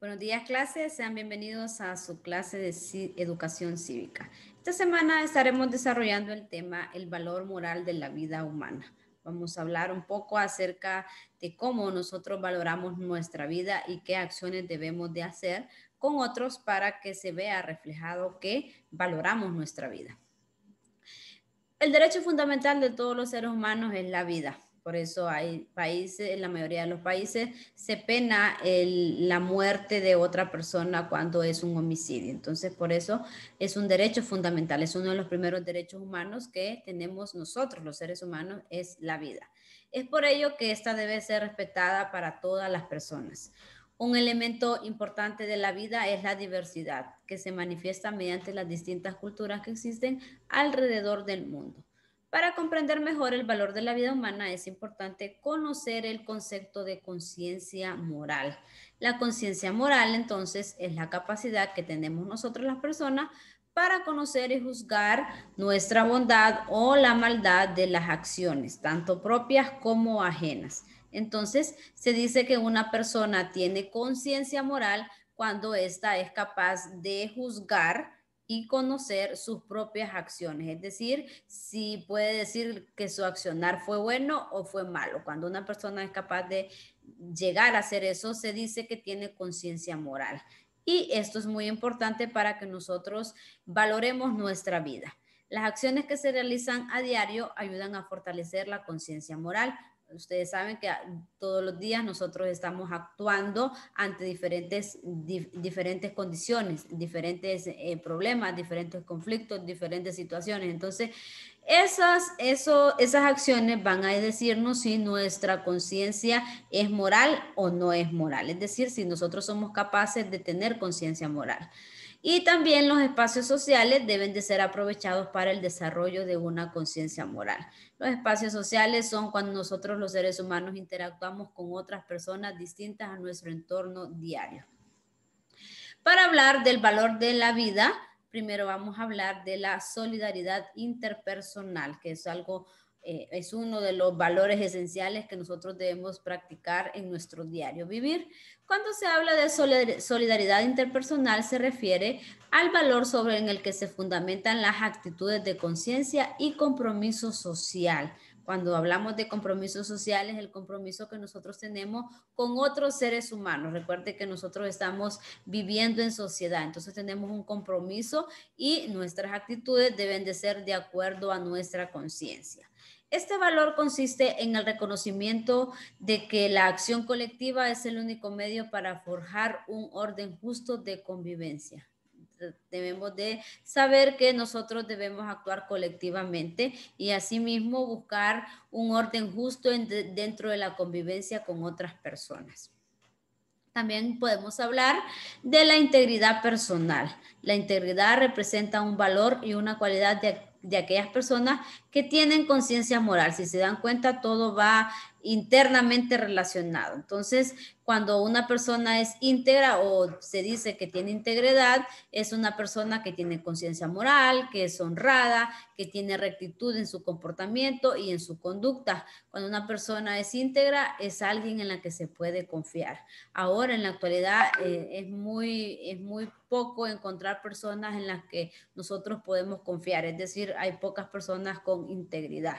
Buenos días, clases. Sean bienvenidos a su clase de educación cívica. Esta semana estaremos desarrollando el tema el valor moral de la vida humana. Vamos a hablar un poco acerca de cómo nosotros valoramos nuestra vida y qué acciones debemos de hacer con otros para que se vea reflejado que valoramos nuestra vida. El derecho fundamental de todos los seres humanos es la vida por eso hay países, en la mayoría de los países, se pena la muerte de otra persona cuando es un homicidio. Entonces, por eso es un derecho fundamental, es uno de los primeros derechos humanos que tenemos nosotros, los seres humanos, es la vida. Es por ello que esta debe ser respetada para todas las personas. Un elemento importante de la vida es la diversidad, que se manifiesta mediante las distintas culturas que existen alrededor del mundo. Para comprender mejor el valor de la vida humana es importante conocer el concepto de conciencia moral. La conciencia moral entonces es la capacidad que tenemos nosotros las personas para conocer y juzgar nuestra bondad o la maldad de las acciones, tanto propias como ajenas. Entonces, se dice que una persona tiene conciencia moral cuando ésta es capaz de juzgar y conocer sus propias acciones, es decir, si puede decir que su accionar fue bueno o fue malo. Cuando una persona es capaz de llegar a hacer eso, se dice que tiene conciencia moral. Y esto es muy importante para que nosotros valoremos nuestra vida. Las acciones que se realizan a diario ayudan a fortalecer la conciencia moral, Ustedes saben que ah, todos los días nosotros estamos actuando ante diferentes, condiciones, diferentes eh, problemas, diferentes conflictos, diferentes situaciones. Entonces, esas acciones van a decirnos si nuestra conciencia es moral o no es moral, es decir, si nosotros somos capaces de tener conciencia moral. Y también los espacios sociales deben de ser aprovechados para el desarrollo de una conciencia moral. Los espacios sociales son cuando nosotros los seres humanos interactuamos con otras personas distintas a nuestro entorno diario. Para hablar del valor de la vida, primero vamos a hablar de la solidaridad interpersonal, que es algo eh, es uno de los valores esenciales que nosotros debemos practicar en nuestro diario vivir. Cuando se habla de solidaridad interpersonal se refiere al valor sobre el que se fundamentan las actitudes de conciencia y compromiso social. Cuando hablamos de compromisos sociales, el compromiso que nosotros tenemos con otros seres humanos. Recuerde que nosotros estamos viviendo en sociedad, entonces tenemos un compromiso y nuestras actitudes deben de ser de acuerdo a nuestra conciencia. Este valor consiste en el reconocimiento de que la acción colectiva es el único medio para forjar un orden justo de convivencia. Debemos de saber que nosotros debemos actuar colectivamente y asimismo buscar un orden justo dentro de la convivencia con otras personas. También podemos hablar de la integridad personal. La integridad representa un valor y una cualidad de de aquellas personas que tienen conciencia moral. Si se dan cuenta, todo va internamente relacionado. Entonces, cuando una persona es íntegra o se dice que tiene integridad, es una persona que tiene conciencia moral, que es honrada, que tiene rectitud en su comportamiento y en su conducta. Cuando una persona es íntegra, es alguien en la que se puede confiar. Ahora, en la actualidad, eh, es muy poco encontrar personas en las que nosotros podemos confiar, es decir, hay pocas personas con integridad.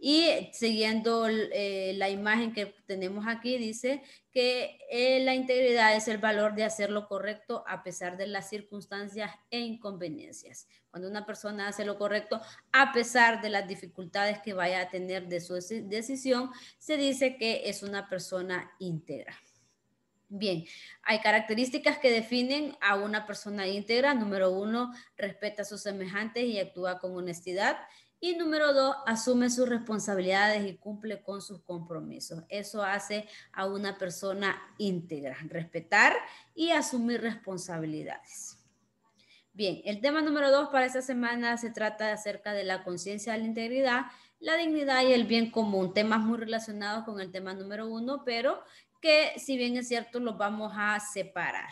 Y siguiendo eh, la imagen que tenemos aquí, dice que eh, la integridad es el valor de hacer lo correcto a pesar de las circunstancias e inconveniencias. Cuando una persona hace lo correcto a pesar de las dificultades que vaya a tener de su decisión, se dice que es una persona íntegra. Bien, hay características que definen a una persona íntegra. Número uno, respeta a sus semejantes y actúa con honestidad. Y número dos, asume sus responsabilidades y cumple con sus compromisos. Eso hace a una persona íntegra, respetar y asumir responsabilidades. Bien, el tema número dos para esta semana se trata acerca de la conciencia de la integridad, la dignidad y el bien común, temas muy relacionados con el tema número uno, pero que si bien es cierto, los vamos a separar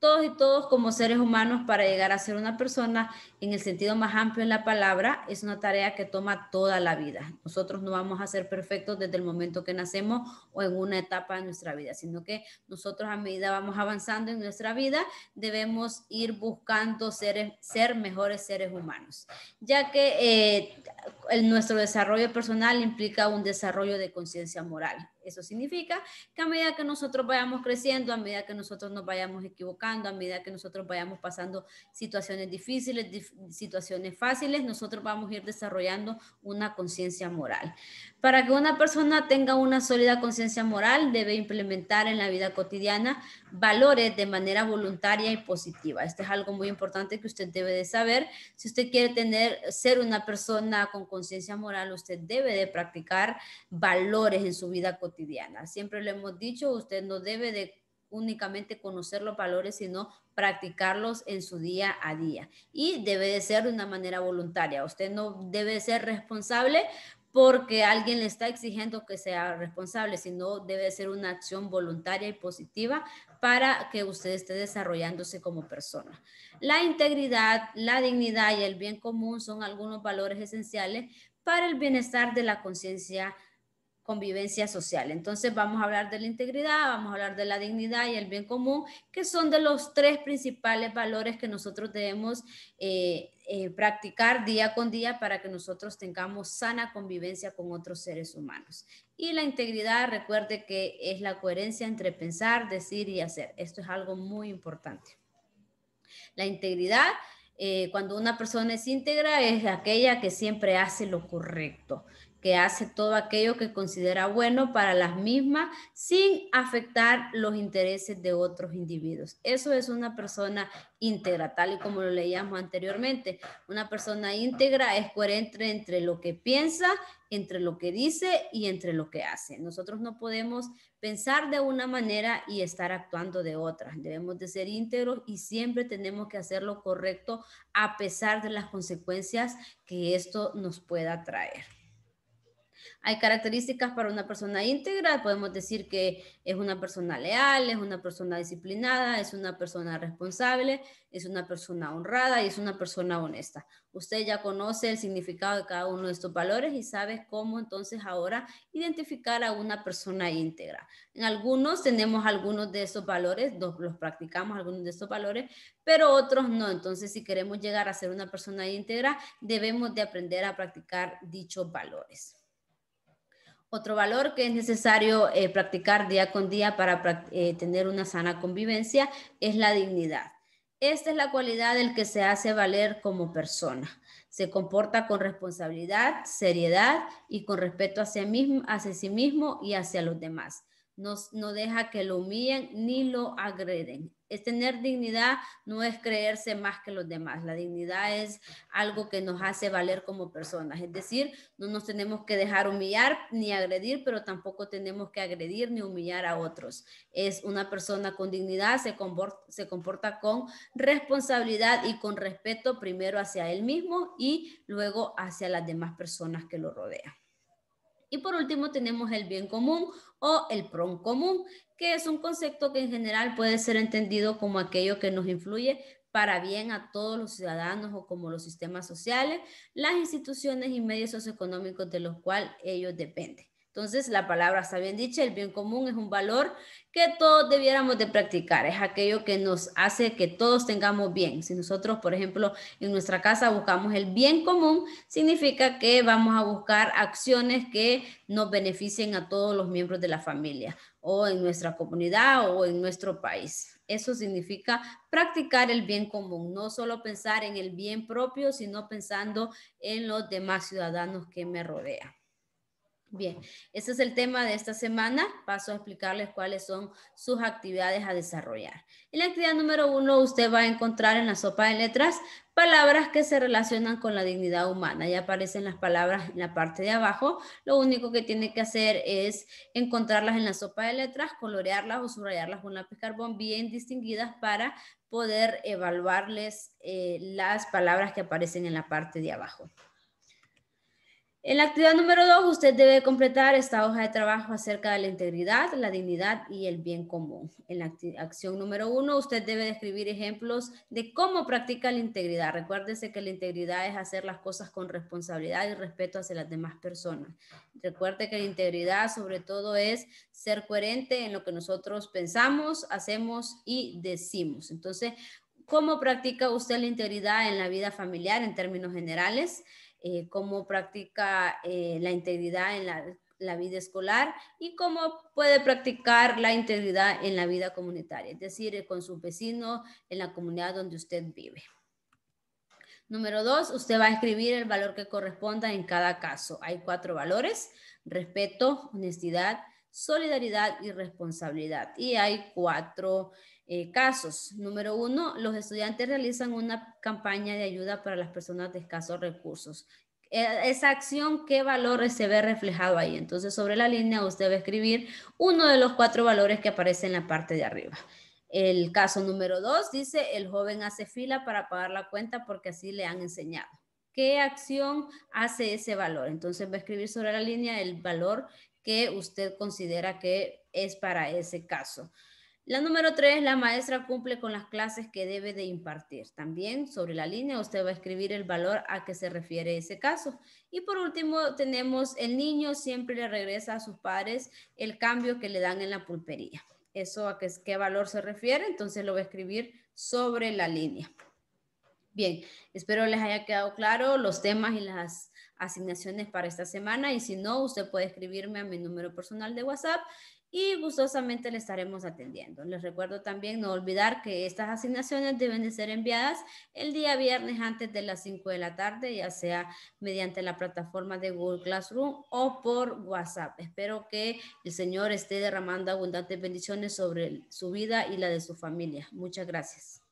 todos y todos como seres humanos para llegar a ser una persona en el sentido más amplio en la palabra es una tarea que toma toda la vida. Nosotros no vamos a ser perfectos desde el momento que nacemos o en una etapa de nuestra vida, sino que nosotros a medida vamos avanzando en nuestra vida debemos ir buscando ser mejores seres humanos, ya que eh, nuestro desarrollo personal implica un desarrollo de conciencia moral eso significa que a medida que nosotros vayamos creciendo, a medida que nosotros nos vayamos equivocando, a medida que nosotros vayamos pasando situaciones difíciles, situaciones fáciles, nosotros vamos a ir desarrollando una conciencia moral. Para que una persona tenga una sólida conciencia moral, debe implementar en la vida cotidiana valores de manera voluntaria y positiva. Esto es algo muy importante que usted debe de saber. Si usted quiere tener, ser una persona con conciencia moral, usted debe de practicar valores en su vida cotidiana. Siempre lo hemos dicho, usted no debe de únicamente conocer los valores, sino practicarlos en su día a día. Y debe de ser de una manera voluntaria. Usted no debe ser responsable porque alguien le está exigiendo que sea responsable, sino debe ser una acción voluntaria y positiva para que usted esté desarrollándose como persona. La integridad, la dignidad y el bien común son algunos valores esenciales para el bienestar de la conciencia convivencia social. Entonces vamos a hablar de la integridad, vamos a hablar de la dignidad y el bien común, que son de los tres principales valores que nosotros debemos eh, eh, practicar día con día para que nosotros tengamos sana convivencia con otros seres humanos. Y la integridad, recuerde que es la coherencia entre pensar, decir y hacer. Esto es algo muy importante. La integridad... Eh, cuando una persona es íntegra es aquella que siempre hace lo correcto, que hace todo aquello que considera bueno para las mismas sin afectar los intereses de otros individuos. Eso es una persona íntegra, tal y como lo leíamos anteriormente. Una persona íntegra es coherente entre lo que piensa, entre lo que dice y entre lo que hace. Nosotros no podemos pensar de una manera y estar actuando de otra. Debemos de ser íntegros y siempre tenemos que hacer lo correcto a pesar de las consecuencias que esto nos pueda traer. Hay características para una persona íntegra, podemos decir que es una persona leal, es una persona disciplinada, es una persona responsable, es una persona honrada y es una persona honesta. Usted ya conoce el significado de cada uno de estos valores y sabe cómo entonces ahora identificar a una persona íntegra. En algunos tenemos algunos de esos valores, los practicamos algunos de estos valores, pero otros no. Entonces, si queremos llegar a ser una persona íntegra, debemos de aprender a practicar dichos valores. Otro valor que es necesario eh, practicar día con día para eh, tener una sana convivencia es la dignidad. Esta es la cualidad del que se hace valer como persona. Se comporta con responsabilidad, seriedad y con respeto hacia, hacia sí mismo y hacia los demás. No, no deja que lo humillen ni lo agreden es tener dignidad, no es creerse más que los demás. La dignidad es algo que nos hace valer como personas. Es decir, no nos tenemos que dejar humillar ni agredir, pero tampoco tenemos que agredir ni humillar a otros. Es una persona con dignidad, se comporta, con responsabilidad y con respeto primero hacia él mismo y luego hacia las demás personas que lo rodean. Y por último tenemos el bien común o el PRON común que es un concepto que en general puede ser entendido como aquello que nos influye para bien a todos los ciudadanos o como los sistemas sociales, las instituciones y medios socioeconómicos de los cuales ellos dependen. Entonces, la palabra está bien dicha, el bien común es un valor que todos debiéramos de practicar, es aquello que nos hace que todos tengamos bien. Si nosotros, por ejemplo, en nuestra casa buscamos el bien común, significa que vamos a buscar acciones que nos beneficien a todos los miembros de la familia o en nuestra comunidad o en nuestro país. Eso significa practicar el bien común, no solo pensar en el bien propio, sino pensando en los demás ciudadanos que me rodean. Bien, ese es el tema de esta semana. Paso a explicarles cuáles son sus actividades a desarrollar. En la actividad número uno, usted va a encontrar en la sopa de letras palabras que se relacionan con la dignidad humana. Ya aparecen las palabras en la parte de abajo. Lo único que tiene que hacer es encontrarlas en la sopa de letras, colorearlas o subrayarlas con lápiz carbón bien distinguidas para poder evaluarles eh, las palabras que aparecen en la parte de abajo. En la actividad número dos, usted debe completar esta hoja de trabajo acerca de la integridad, la dignidad y el bien común. En la acción número uno, usted debe describir ejemplos de cómo practica la integridad. Recuérdese que la integridad es hacer las cosas con responsabilidad y respeto hacia las demás personas. Recuerde que la integridad sobre todo es ser coherente en lo que nosotros pensamos, hacemos y decimos. Entonces, ¿cómo practica usted la integridad en la vida familiar en términos generales? Eh, cómo practica eh, la integridad en la, la, vida escolar y cómo puede practicar la integridad en la vida comunitaria, es decir, eh, con su vecino en la comunidad donde usted vive. Número dos, usted va a escribir el valor que corresponda en cada caso. Hay cuatro valores, respeto, honestidad, solidaridad y responsabilidad. Y hay cuatro eh, casos. Número uno, los estudiantes realizan una campaña de ayuda para las personas de escasos recursos. E-, esa acción, ¿qué valores se ve reflejado ahí? Entonces, sobre la línea usted va a escribir uno de los cuatro valores que aparece en la parte de arriba. El caso número dos dice, el joven hace fila para pagar la cuenta porque así le han enseñado. ¿Qué acción hace ese valor? Entonces va a escribir sobre la línea el valor que usted considera que es para ese caso. La número tres, la maestra cumple con las clases que debe de impartir. También sobre la línea usted va a escribir el valor a que se refiere ese caso. Y por último tenemos el niño siempre le regresa a sus padres el cambio que le dan en la pulpería. Eso a qué, qué valor se refiere, entonces lo va a escribir sobre la línea. Bien, espero les haya quedado claro los temas y las asignaciones para esta semana y si no, usted puede escribirme a mi número personal de WhatsApp y gustosamente le estaremos atendiendo. Les recuerdo también no olvidar que estas asignaciones deben de ser enviadas el día viernes antes de las 5 de la tarde, ya sea mediante la plataforma de Google Classroom o por WhatsApp. Espero que el Señor esté derramando abundantes bendiciones sobre su vida y la de su familia. Muchas gracias.